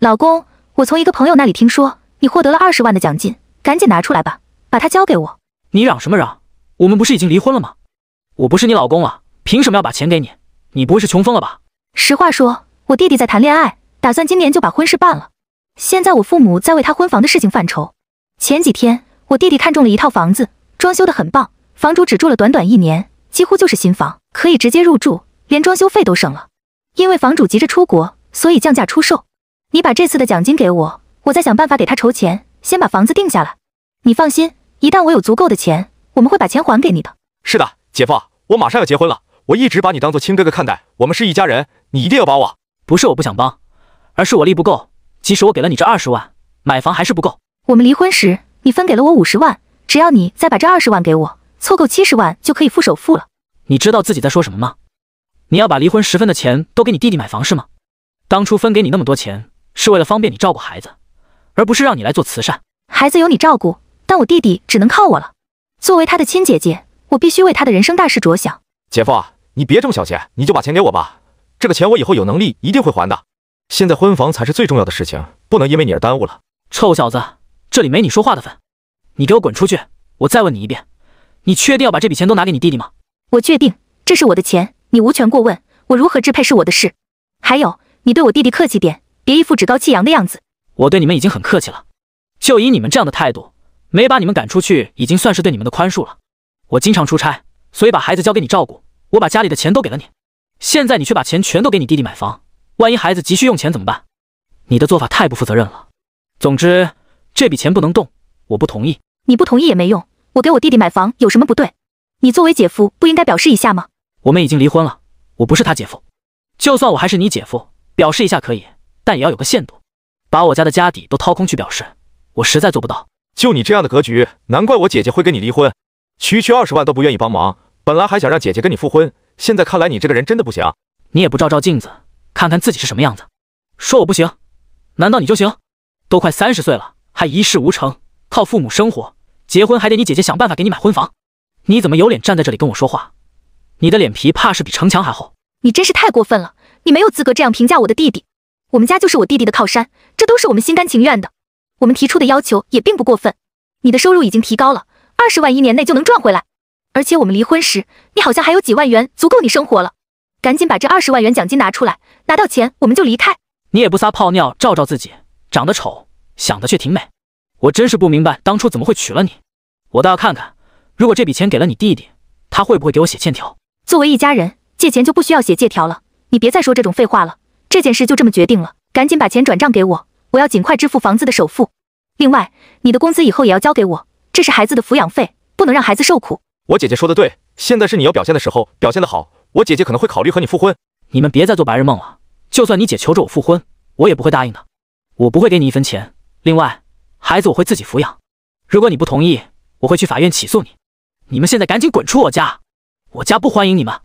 老公，我从一个朋友那里听说你获得了二十万的奖金，赶紧拿出来吧，把它交给我。你嚷什么嚷？我们不是已经离婚了吗？我不是你老公了，凭什么要把钱给你？你不会是穷疯了吧？实话说，我弟弟在谈恋爱，打算今年就把婚事办了。现在我父母在为他婚房的事情犯愁。前几天我弟弟看中了一套房子，装修的很棒，房主只住了短短一年，几乎就是新房，可以直接入住，连装修费都省了。因为房主急着出国，所以降价出售。你把这次的奖金给我，我再想办法给他筹钱，先把房子定下来。你放心，一旦我有足够的钱，我们会把钱还给你的。是的，姐夫，我马上要结婚了，我一直把你当做亲哥哥看待，我们是一家人，你一定要帮我。不是我不想帮，而是我力不够。即使我给了你这二十万，买房还是不够。我们离婚时，你分给了我五十万，只要你再把这二十万给我，凑够七十万就可以付首付了。你知道自己在说什么吗？你要把离婚时分的钱都给你弟弟买房是吗？当初分给你那么多钱。是为了方便你照顾孩子，而不是让你来做慈善。孩子由你照顾，但我弟弟只能靠我了。作为他的亲姐姐，我必须为他的人生大事着想。姐夫，你别这么小气，你就把钱给我吧。这个钱我以后有能力一定会还的。现在婚房才是最重要的事情，不能因为你而耽误了。臭小子，这里没你说话的份，你给我滚出去！我再问你一遍，你确定要把这笔钱都拿给你弟弟吗？我确定，这是我的钱，你无权过问。我如何支配是我的事。还有，你对我弟弟客气点。别一副趾高气扬的样子！我对你们已经很客气了，就以你们这样的态度，没把你们赶出去已经算是对你们的宽恕了。我经常出差，所以把孩子交给你照顾，我把家里的钱都给了你。现在你却把钱全都给你弟弟买房，万一孩子急需用钱怎么办？你的做法太不负责任了。总之，这笔钱不能动，我不同意。你不同意也没用，我给我弟弟买房有什么不对？你作为姐夫不应该表示一下吗？我们已经离婚了，我不是他姐夫。就算我还是你姐夫，表示一下可以。但也要有个限度，把我家的家底都掏空去表示，我实在做不到。就你这样的格局，难怪我姐姐会跟你离婚。区区二十万都不愿意帮忙，本来还想让姐姐跟你复婚，现在看来你这个人真的不行。你也不照照镜子，看看自己是什么样子。说我不行，难道你就行？都快三十岁了，还一事无成，靠父母生活，结婚还得你姐姐想办法给你买婚房。你怎么有脸站在这里跟我说话？你的脸皮怕是比城墙还厚。你真是太过分了，你没有资格这样评价我的弟弟。我们家就是我弟弟的靠山，这都是我们心甘情愿的。我们提出的要求也并不过分。你的收入已经提高了，二十万一年内就能赚回来。而且我们离婚时，你好像还有几万元，足够你生活了。赶紧把这二十万元奖金拿出来，拿到钱我们就离开。你也不撒泡尿照照自己，长得丑，想的却挺美。我真是不明白，当初怎么会娶了你。我倒要看看，如果这笔钱给了你弟弟，他会不会给我写欠条？作为一家人，借钱就不需要写借条了。你别再说这种废话了。这件事就这么决定了，赶紧把钱转账给我，我要尽快支付房子的首付。另外，你的工资以后也要交给我，这是孩子的抚养费，不能让孩子受苦。我姐姐说的对，现在是你要表现的时候，表现的好，我姐姐可能会考虑和你复婚。你们别再做白日梦了，就算你姐求着我复婚，我也不会答应的。我不会给你一分钱，另外，孩子我会自己抚养。如果你不同意，我会去法院起诉你。你们现在赶紧滚出我家，我家不欢迎你们。